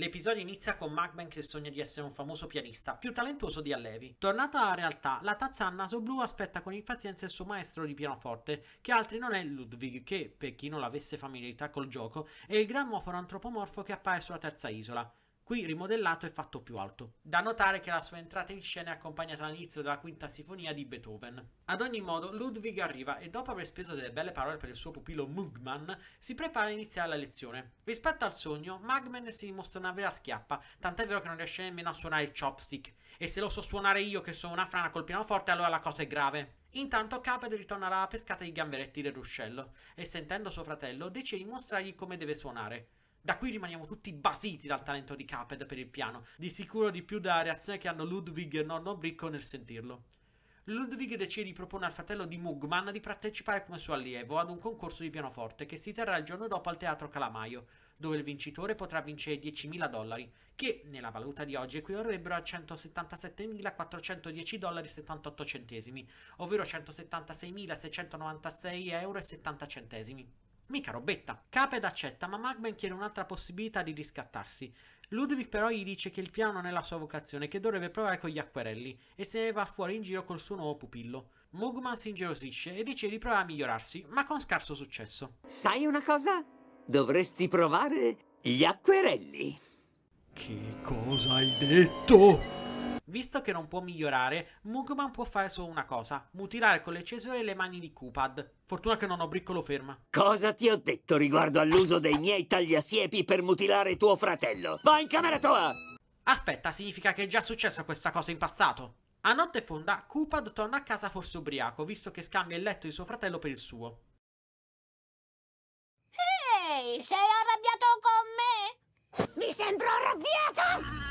L'episodio inizia con Magman che sogna di essere un famoso pianista, più talentuoso di Allevi. Tornata alla realtà, la tazza a naso blu aspetta con impazienza il suo maestro di pianoforte, che altri non è Ludwig, che, per chi non l'avesse familiarità col gioco, è il gran antropomorfo che appare sulla terza isola qui rimodellato e fatto più alto. Da notare che la sua entrata in scena è accompagnata all'inizio della quinta sinfonia di Beethoven. Ad ogni modo, Ludwig arriva e dopo aver speso delle belle parole per il suo pupillo Mugman, si prepara a iniziare la lezione. Rispetto al sogno, Magman si dimostra una vera schiappa, tant'è vero che non riesce nemmeno a suonare il chopstick. E se lo so suonare io che sono una frana col pianoforte, allora la cosa è grave. Intanto Caped ritorna alla pescata di gamberetti del ruscello e sentendo suo fratello decide di mostrargli come deve suonare. Da qui rimaniamo tutti basiti dal talento di Caped per il piano, di sicuro di più dalla reazione che hanno Ludwig e nonno Bricco nel sentirlo. Ludwig decide di proporre al fratello di Mugman di partecipare come suo allievo ad un concorso di pianoforte che si terrà il giorno dopo al Teatro Calamaio, dove il vincitore potrà vincere 10.000 dollari, che nella valuta di oggi equivalrebbero a 177.410 dollari e 78 centesimi, ovvero 176.696 euro e 70 centesimi. Mica robetta. Caped accetta, ma Magman chiede un'altra possibilità di riscattarsi. Ludwig però gli dice che il piano non è la sua vocazione, che dovrebbe provare con gli acquerelli, e se ne va fuori in giro col suo nuovo pupillo. Mugman si ingelosisce e dice di provare a migliorarsi, ma con scarso successo. Sai una cosa? Dovresti provare gli acquerelli. Che cosa hai detto? Visto che non può migliorare, Mugman può fare solo una cosa, mutilare con le cesure le mani di Cupad. Fortuna che non ho Briccolo ferma. Cosa ti ho detto riguardo all'uso dei miei tagliasiepi per mutilare tuo fratello? Vai in camera tua! Aspetta, significa che è già successa questa cosa in passato. A notte fonda, Cupad torna a casa forse ubriaco, visto che scambia il letto di suo fratello per il suo. Ehi, hey, sei arrabbiato con me? Mi sembro arrabbiato!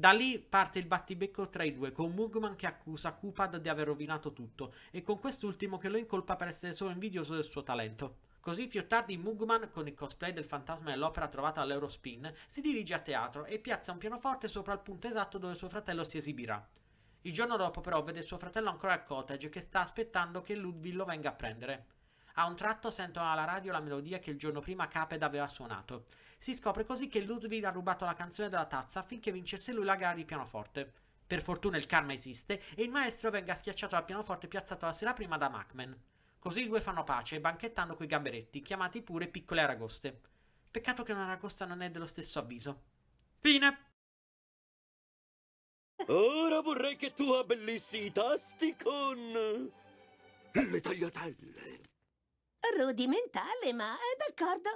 Da lì parte il battibecco tra i due, con Mugman che accusa Kupad di aver rovinato tutto, e con quest'ultimo che lo incolpa per essere solo invidioso del suo talento. Così più tardi Mugman, con il cosplay del fantasma dell'opera trovata all'Eurospin, si dirige a teatro e piazza un pianoforte sopra il punto esatto dove suo fratello si esibirà. Il giorno dopo però vede suo fratello ancora al cottage che sta aspettando che Ludwig lo venga a prendere. A un tratto sentono alla radio la melodia che il giorno prima Caped aveva suonato. Si scopre così che Ludwig ha rubato la canzone della tazza affinché vincesse lui la gara di pianoforte. Per fortuna il karma esiste e il maestro venga schiacciato dal pianoforte piazzato la sera prima da Macman. Così i due fanno pace, banchettando coi gamberetti, chiamati pure piccole aragoste. Peccato che un'aragosta non è dello stesso avviso. Fine! Ora vorrei che tu abbellissi i tasti con... le tagliatelle. Rudimentale, ma d'accordo.